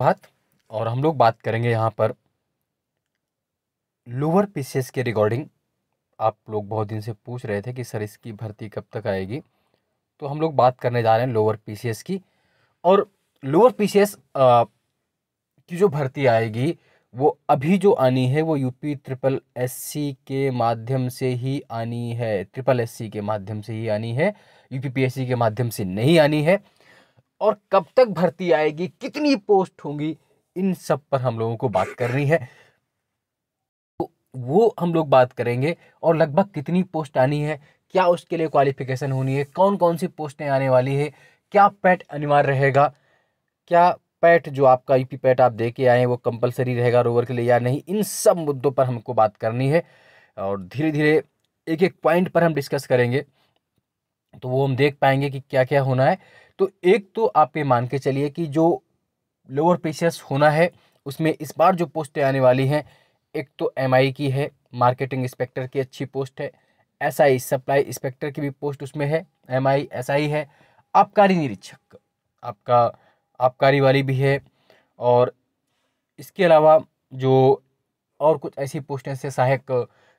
बात और हम लोग बात करेंगे यहाँ पर लोअर पीसीएस के रिगार्डिंग आप लोग बहुत दिन से पूछ रहे थे कि सर इसकी भर्ती कब तक आएगी तो हम लोग बात करने जा रहे हैं लोअर पीसीएस की और लोअर पीसीएस की जो भर्ती आएगी वो अभी जो आनी है वो यूपी ट्रिपल एससी के माध्यम से ही आनी है ट्रिपल एससी के माध्यम से ही आनी है यूपीपीएससी के माध्यम से नहीं आनी है और कब तक भर्ती आएगी कितनी पोस्ट होंगी इन सब पर हम लोगों को बात करनी है तो वो हम लोग बात करेंगे और लगभग कितनी पोस्ट आनी है क्या उसके लिए क्वालिफिकेशन होनी है कौन कौन सी पोस्टें आने वाली है क्या पैट अनिवार्य रहेगा क्या पैट जो आपका ई e पैट आप दे के आए वो कंपलसरी रहेगा रोवर के लिए या नहीं इन सब मुद्दों पर हमको बात करनी है और धीरे धीरे एक एक पॉइंट पर हम डिस्कस करेंगे तो वो हम देख पाएंगे कि क्या क्या होना है तो एक तो आप ये मान के चलिए कि जो लोअर पेशेस होना है उसमें इस बार जो पोस्टें आने वाली हैं एक तो एम की है मार्केटिंग इंस्पेक्टर की अच्छी पोस्ट है एस सप्लाई इंस्पेक्टर की भी पोस्ट उसमें है एम आई आई है आबकारी निरीक्षक आपका आबकारी वाली भी है और इसके अलावा जो और कुछ ऐसी पोस्टें से सहायक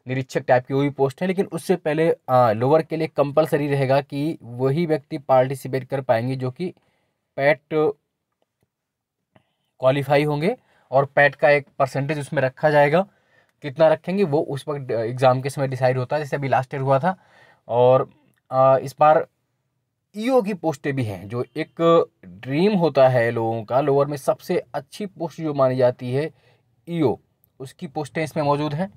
निरीक्षक टाइप की वही पोस्ट है लेकिन उससे पहले आ, लोअर के लिए कंपलसरी रहेगा कि वही व्यक्ति पार्टिसिपेट कर पाएंगे जो कि पैट क्वालिफाई होंगे और पैट का एक परसेंटेज उसमें रखा जाएगा कितना रखेंगे वो उस वक्त एग्ज़ाम के समय डिसाइड होता है जैसे अभी लास्ट ईयर हुआ था और आ, इस बार ईओ e की पोस्टें भी हैं जो एक ड्रीम होता है लोगों का लोअर में सबसे अच्छी पोस्ट जो मानी जाती है ईओ e उसकी पोस्टें इसमें मौजूद हैं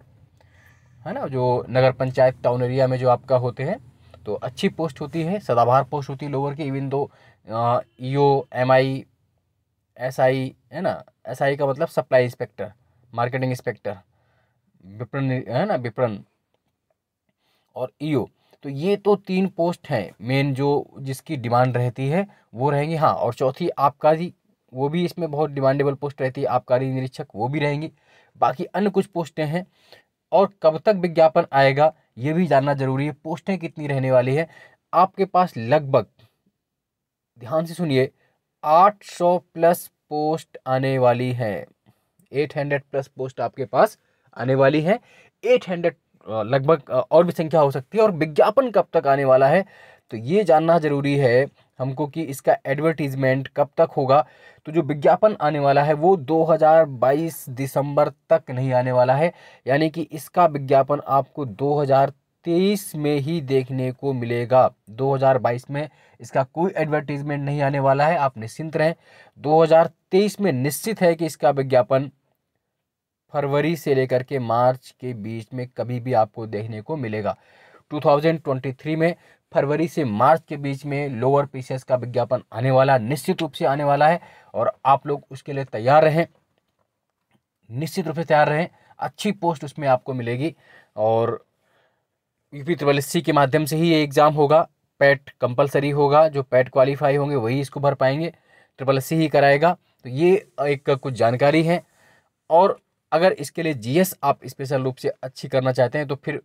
है ना जो नगर पंचायत टाउन एरिया में जो आपका होते हैं तो अच्छी पोस्ट होती है सदाबहार पोस्ट होती है लोअर की even though E O M I S I है ना एस आई का मतलब सप्लाई इंस्पेक्टर मार्केटिंग इंस्पेक्टर विपणन है ना विपणन और ईओ e तो ये तो तीन पोस्ट हैं मेन जो जिसकी डिमांड रहती है वो रहेंगी हाँ और चौथी आबकारी वो भी इसमें बहुत डिमांडेबल पोस्ट रहती है आबकारी निरीक्षक वो भी रहेंगी बाकी अन्य कुछ पोस्टें हैं और कब तक विज्ञापन आएगा ये भी जानना जरूरी है पोस्टें कितनी रहने वाली है आपके पास लगभग ध्यान से सुनिए 800 प्लस पोस्ट आने वाली है 800 प्लस पोस्ट आपके पास आने वाली है 800 लगभग और भी संख्या हो सकती है और विज्ञापन कब तक आने वाला है तो ये जानना ज़रूरी है हमको कि इसका एडवर्टीज़मेंट कब तक होगा तो जो विज्ञापन आने वाला है वो 2022 दिसंबर तक नहीं आने वाला है यानी कि इसका विज्ञापन आपको 2023 में ही देखने को मिलेगा 2022 में इसका कोई एडवर्टीज़मेंट नहीं आने वाला है आप निश्चिंत रहें 2023 में निश्चित है कि इसका विज्ञापन फरवरी से लेकर के मार्च के बीच में कभी भी आपको देखने को मिलेगा 2023 में फरवरी से मार्च के बीच में लोअर पीसेस का विज्ञापन आने वाला निश्चित रूप से आने वाला है और आप लोग उसके लिए तैयार रहें निश्चित रूप से तैयार रहें अच्छी पोस्ट उसमें आपको मिलेगी और यूपी ट्रिपल एस के माध्यम से ही ये एग्ज़ाम होगा पैट कंपलसरी e होगा जो पैट क्वालिफाई e होंगे वही इसको भर पाएंगे ट्रिपल एस ही कराएगा तो ये एक कुछ जानकारी है और अगर इसके लिए जीएस आप स्पेशल रूप से अच्छी करना चाहते हैं तो फिर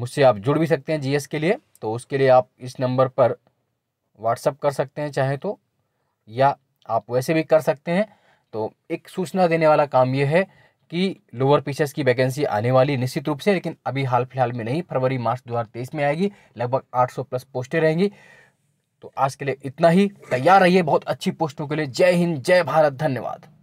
मुझसे आप जुड़ भी सकते हैं जीएस के लिए तो उसके लिए आप इस नंबर पर व्हाट्सअप कर सकते हैं चाहे तो या आप वैसे भी कर सकते हैं तो एक सूचना देने वाला काम ये है कि लोअर पीसेस की वैकेंसी आने वाली निश्चित रूप से लेकिन अभी हाल फिलहाल में नहीं फरवरी मार्च 2023 में आएगी लगभग 800 प्लस पोस्टें रहेंगी तो आज के लिए इतना ही तैयार रहिए बहुत अच्छी पोस्टों के लिए जय हिंद जय भारत धन्यवाद